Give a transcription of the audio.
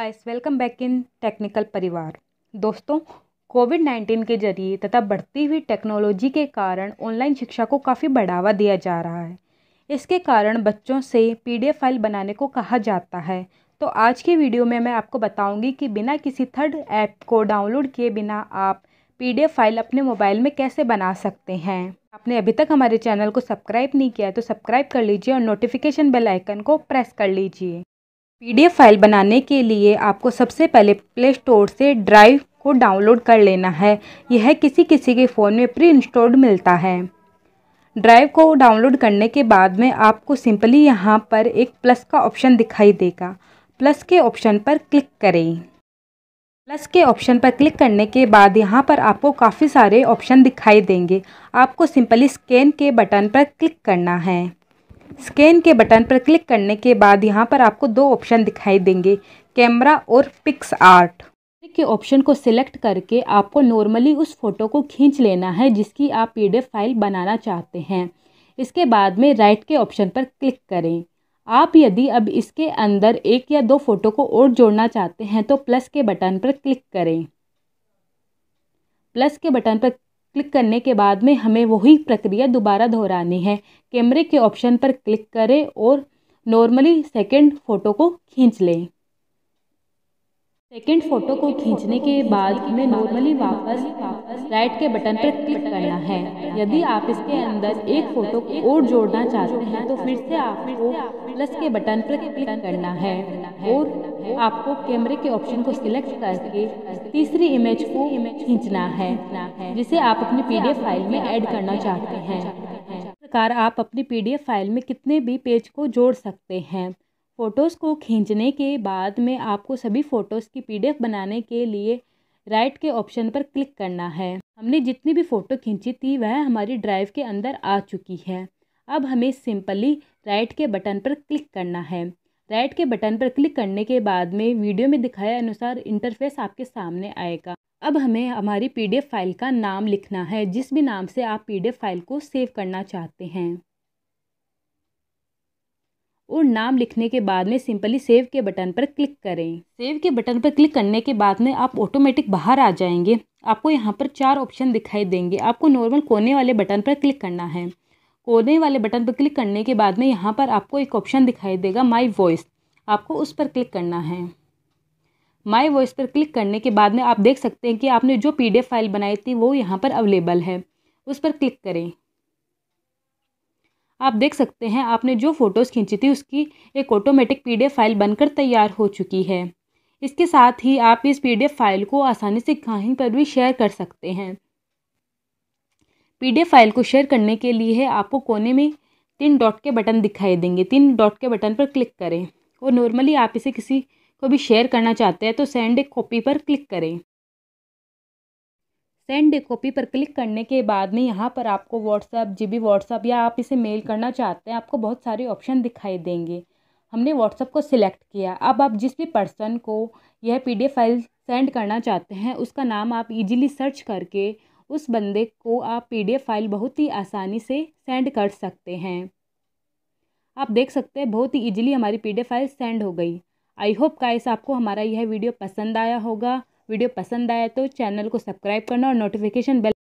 guys welcome back in technical Parivar दोस्तों Covid nineteen के जरिए तथा बढ़ती हुई टेक्नोलॉजी के कारण ऑनलाइन शिक्षा को काफ़ी बढ़ावा दिया जा रहा है इसके कारण बच्चों से पीडीएफ फाइल बनाने को कहा जाता है तो आज की वीडियो में मैं आपको बताऊंगी कि बिना किसी थर्ड ऐप को डाउनलोड किए बिना आप पी फाइल अपने मोबाइल में कैसे बना सकते हैं आपने अभी तक हमारे चैनल को सब्सक्राइब नहीं किया है तो सब्सक्राइब कर लीजिए और नोटिफिकेशन बेल आइकन को प्रेस कर लीजिए पीडीएफ फाइल बनाने के लिए आपको सबसे पहले प्ले स्टोर से ड्राइव को डाउनलोड कर लेना है यह किसी किसी के फ़ोन में प्री इंस्टॉल्ड मिलता है ड्राइव को डाउनलोड करने के बाद में आपको सिंपली यहाँ पर एक प्लस का ऑप्शन दिखाई देगा प्लस के ऑप्शन पर क्लिक करें प्लस के ऑप्शन पर क्लिक करने के बाद यहाँ पर आपको काफ़ी सारे ऑप्शन दिखाई देंगे आपको सिंपली स्कैन के बटन पर क्लिक करना है स्कैन के बटन पर क्लिक करने के बाद यहाँ पर आपको दो ऑप्शन दिखाई देंगे कैमरा और पिक्स आर्ट के ऑप्शन को सिलेक्ट करके आपको नॉर्मली उस फोटो को खींच लेना है जिसकी आप पीडीएफ फाइल बनाना चाहते हैं इसके बाद में राइट के ऑप्शन पर क्लिक करें आप यदि अब इसके अंदर एक या दो फोटो को और जोड़ना चाहते हैं तो प्लस के बटन पर क्लिक करें प्लस के बटन पर क्लिक करने के बाद में हमें वही प्रक्रिया दोबारा दोहरानी है कैमरे के ऑप्शन पर क्लिक करें और नॉर्मली सेकेंड फ़ोटो को खींच लें सेकेंड फ़ोटो को खींचने के बाद हमें नॉर्मली वापस राइट के बटन पर क्लिक करना है यदि आप इसके अंदर एक फ़ोटो को और जोड़ना चाहते हैं तो, तो फिर से आपको प्लस के बटन पर क्लिक करना है और आपको कैमरे के ऑप्शन को सिलेक्ट करके तीसरी इमेज को खींचना है जिसे आप अपनी पीडीएफ फाइल में ऐड करना चाहते हैं इस प्रकार आप अपनी पीडीएफ फाइल में कितने भी पेज को जोड़ सकते हैं फ़ोटोज़ को खींचने के बाद में आपको सभी फ़ोटोज़ की पीडीएफ बनाने के लिए राइट के ऑप्शन पर क्लिक करना है हमने जितनी भी फ़ोटो खींची थी वह हमारी ड्राइव के अंदर आ चुकी है अब हमें सिंपली राइट के बटन पर क्लिक करना है राइट के बटन पर क्लिक करने के बाद में वीडियो में दिखाए अनुसार इंटरफेस आपके सामने आएगा अब हमें हमारी पीडीएफ फाइल का नाम लिखना है जिस भी नाम से आप पीडीएफ फाइल को सेव करना चाहते हैं और नाम लिखने के बाद में सिंपली सेव के बटन पर क्लिक करें सेव के बटन पर क्लिक करने के बाद में आप ऑटोमेटिक बाहर आ जाएंगे आपको यहाँ पर चार ऑप्शन दिखाई देंगे आपको नॉर्मल कोने वाले बटन पर क्लिक करना है कोने वाले बटन पर क्लिक करने के बाद में यहाँ पर आपको एक ऑप्शन दिखाई देगा माई वॉइस आपको उस पर क्लिक करना है माई वॉइस पर क्लिक करने के बाद में आप देख सकते हैं कि आपने जो पीडीएफ फाइल बनाई थी वो यहाँ पर अवेलेबल है उस पर क्लिक करें आप देख सकते हैं आपने जो फ़ोटोज़ खींची थी उसकी एक ऑटोमेटिक पी फाइल बनकर तैयार हो चुकी है इसके साथ ही आप इस पी फाइल को आसानी से कहीं पर भी शेयर कर सकते हैं पी फाइल को शेयर करने के लिए आपको कोने में तीन डॉट के बटन दिखाई देंगे तीन डॉट के बटन पर क्लिक करें और नॉर्मली आप इसे किसी को भी शेयर करना चाहते हैं तो सेंड एक कॉपी पर क्लिक करें सेंड ए कॉपी पर क्लिक करने के बाद में यहाँ पर आपको व्हाट्सअप जी बी व्हाट्सअप या आप इसे मेल करना चाहते हैं आपको बहुत सारे ऑप्शन दिखाई देंगे हमने व्हाट्सअप को सिलेक्ट किया अब आप जिस भी पर्सन को यह पी फाइल सेंड करना चाहते हैं उसका नाम आप इजीली सर्च करके उस बंदे को आप पी फाइल बहुत ही आसानी से सेंड कर सकते हैं आप देख सकते हैं बहुत ही ईजिली हमारी पी फाइल सेंड हो गई आई होप गाइस आपको हमारा यह वीडियो पसंद आया होगा वीडियो पसंद आया तो चैनल को सब्सक्राइब करना और नोटिफिकेशन बेल